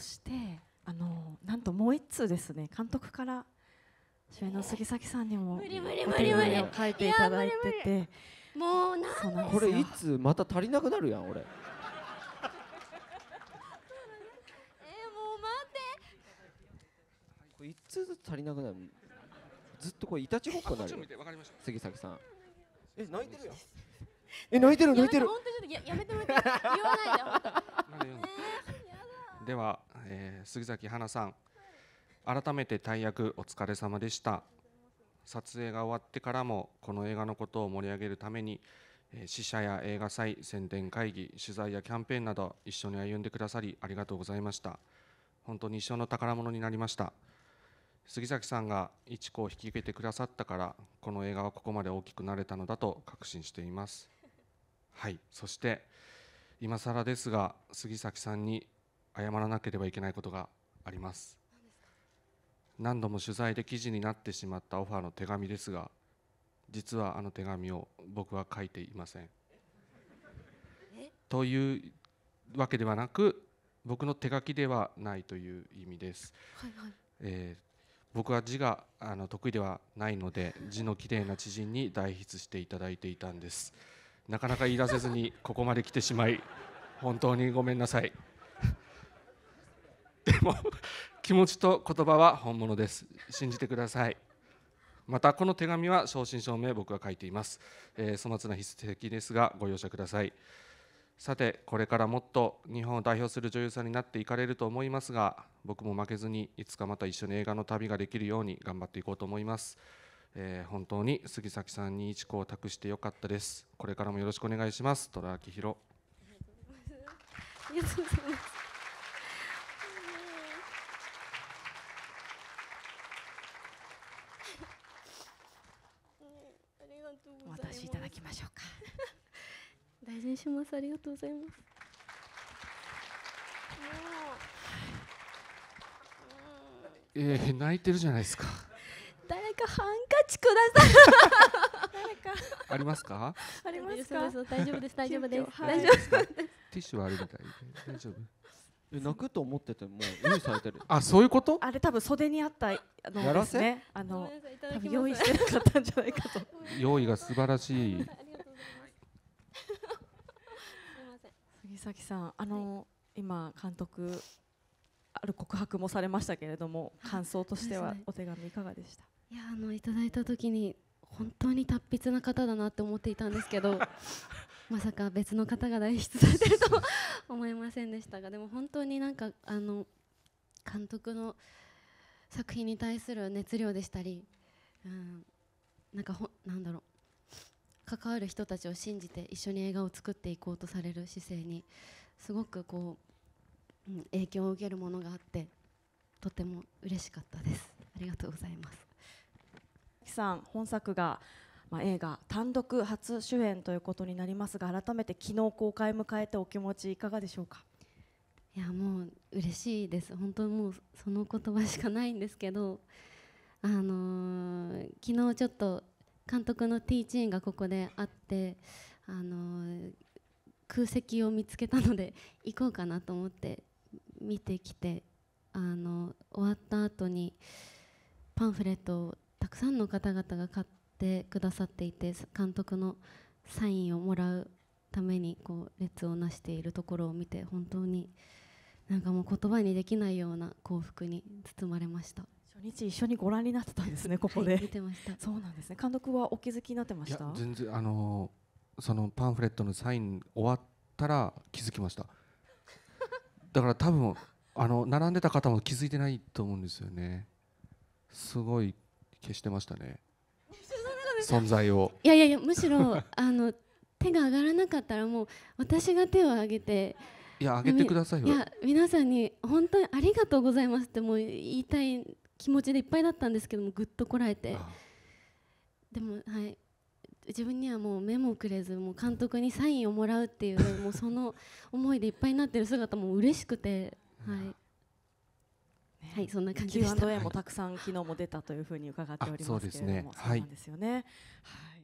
そしてあのなんともう一通ですね監督から主演の杉崎さんにもお手紙を書いていただいててもうなんこれいつまた足りなくなるやん俺えー、もう待ってこれ一通ずつ足りなくなるずっとこれいたちごっこになるよ杉咲さんえ泣いてるやんえ泣いてる泣いてるやめてもらって言わないで本当では、えー、杉崎花さん改めて大役お疲れ様でした撮影が終わってからもこの映画のことを盛り上げるためにえ死者や映画祭宣伝会議取材やキャンペーンなど一緒に歩んでくださりありがとうございました本当に一生の宝物になりました杉崎さんが一子を引き受けてくださったからこの映画はここまで大きくなれたのだと確信していますはいそして今更ですが杉崎さんに謝らなければいけないことがあります何度も取材で記事になってしまったオファーの手紙ですが実はあの手紙を僕は書いていませんというわけではなく僕の手書きではないという意味です、はいはい、えー、僕は字があの得意ではないので字の綺麗な知人に代筆していただいていたんですなかなか言い出せずにここまで来てしまい本当にごめんなさいでも気持ちと言葉は本物です信じてくださいまたこの手紙は正真正銘僕が書いています、えー、粗末な筆跡ですがご容赦くださいさてこれからもっと日本を代表する女優さんになっていかれると思いますが僕も負けずにいつかまた一緒に映画の旅ができるように頑張っていこうと思います、えー、本当に杉咲さんに一子を託してよかったですこれからもよろしくお願いします虎明宏ありがとうございますとうございます。お渡しいただきましょうか。大事にします。ありがとうございます。えー、泣いてるじゃないですか。誰かハンカチください。誰 か。ありますか。ありますか。大丈夫です。大丈夫です。大丈夫 ティッシュはあるみたい大丈夫。え泣くと思ってても用意されてる。あそういうこと？あれ多分袖にあったあのやらせ、ね、あの多分用意してなかったんじゃないかと用意が素晴らしい杉崎さんあの、はい、今監督ある告白もされましたけれども感想としてはお手紙いかがでしたいやあのいただいた時に本当に達筆な方だなって思っていたんですけど まさか別の方が代筆されてると思いませんでしたがでも本当になんかあの監督の作品に対する熱量でしたり、うん、なんかほなんだろう関わる人たちを信じて一緒に映画を作っていこうとされる姿勢にすごくこう、うん、影響を受けるものがあってとても嬉しかったですありがとうございますさん本作がまあ、映画単独初主演ということになりますが改めて昨日公開を迎えてお気持ちいかがでしょうかいやも嬉しいです本当にもうその言葉しかないんですけどあのー、昨日ちょっと監督の T チーンがここであってあのー、空席を見つけたので行こうかなと思って見てきてあの終わった後にパンフレットをたくさんの方々が買ってくださっていて監督のサインをもらうためにこう列をなしているところを見て本当に。なんかもう言葉にできないような幸福に包まれました初日一緒にご覧になってたんですねここで、はい、見てましたそうなんですね監督はお気づきになってました全然あのー、そのパンフレットのサイン終わったら気づきました だから多分あの並んでた方も気づいてないと思うんですよねすごい消してましたね存在をいやいやいやむしろあの手が上がらなかったらもう私が手を挙げていやあげてくださいよいや皆さんに本当にありがとうございますってもう言いたい気持ちでいっぱいだったんですけどもぐっとこらえてでもはい自分にはもう目もくれずもう監督にサインをもらうっていうもうその思いでいっぱいになってる姿も嬉しくてはい。ね、はい、そんな感じでした。Q&A もたくさん昨日も出たというふうに伺っておりますけれども、はい、そうですよね。はい